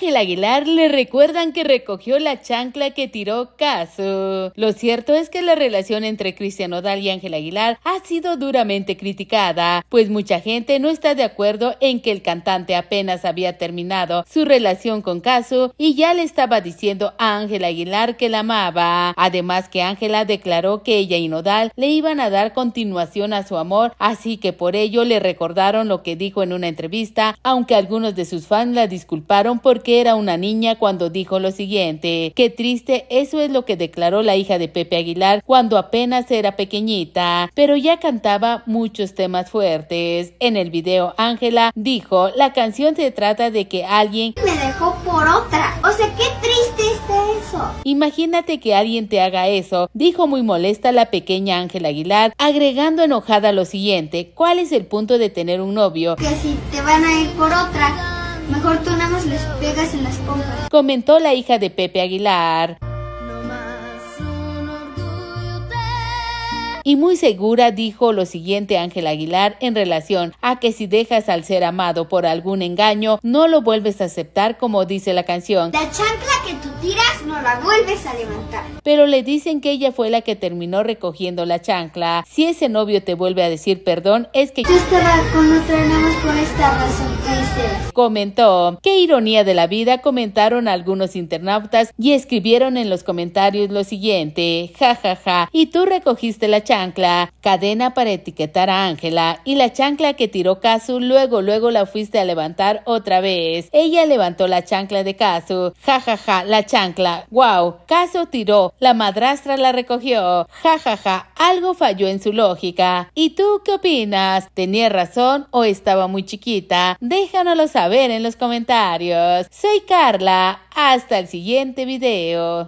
Ángel Aguilar le recuerdan que recogió la chancla que tiró Caso. Lo cierto es que la relación entre Cristian Nodal y Ángel Aguilar ha sido duramente criticada, pues mucha gente no está de acuerdo en que el cantante apenas había terminado su relación con Caso y ya le estaba diciendo a Ángel Aguilar que la amaba. Además que Ángela declaró que ella y Nodal le iban a dar continuación a su amor, así que por ello le recordaron lo que dijo en una entrevista, aunque algunos de sus fans la disculparon porque que era una niña cuando dijo lo siguiente. Qué triste, eso es lo que declaró la hija de Pepe Aguilar cuando apenas era pequeñita, pero ya cantaba muchos temas fuertes. En el video, Ángela dijo, la canción se trata de que alguien me dejó por otra. O sea, qué triste está eso. Imagínate que alguien te haga eso, dijo muy molesta la pequeña Ángela Aguilar, agregando enojada lo siguiente, ¿cuál es el punto de tener un novio? Que si te van a ir por otra, mejor tú nada más les comentó la hija de Pepe Aguilar. y muy segura dijo lo siguiente Ángel Aguilar en relación a que si dejas al ser amado por algún engaño, no lo vuelves a aceptar como dice la canción. La chancla que tú tiras no la vuelves a levantar. Pero le dicen que ella fue la que terminó recogiendo la chancla. Si ese novio te vuelve a decir perdón, es que yo estaba con Comentó, qué ironía de la vida, comentaron algunos internautas y escribieron en los comentarios lo siguiente, jajaja, ja, ja, y tú recogiste la chancla chancla, cadena para etiquetar a Ángela y la chancla que tiró Casu, luego, luego la fuiste a levantar otra vez. Ella levantó la chancla de Casu. Ja, ja, ja, la chancla. Wow. Casu tiró. La madrastra la recogió. Ja, ja, ja. Algo falló en su lógica. ¿Y tú qué opinas? ¿Tenía razón o estaba muy chiquita? Déjanoslo saber en los comentarios. Soy Carla. Hasta el siguiente video.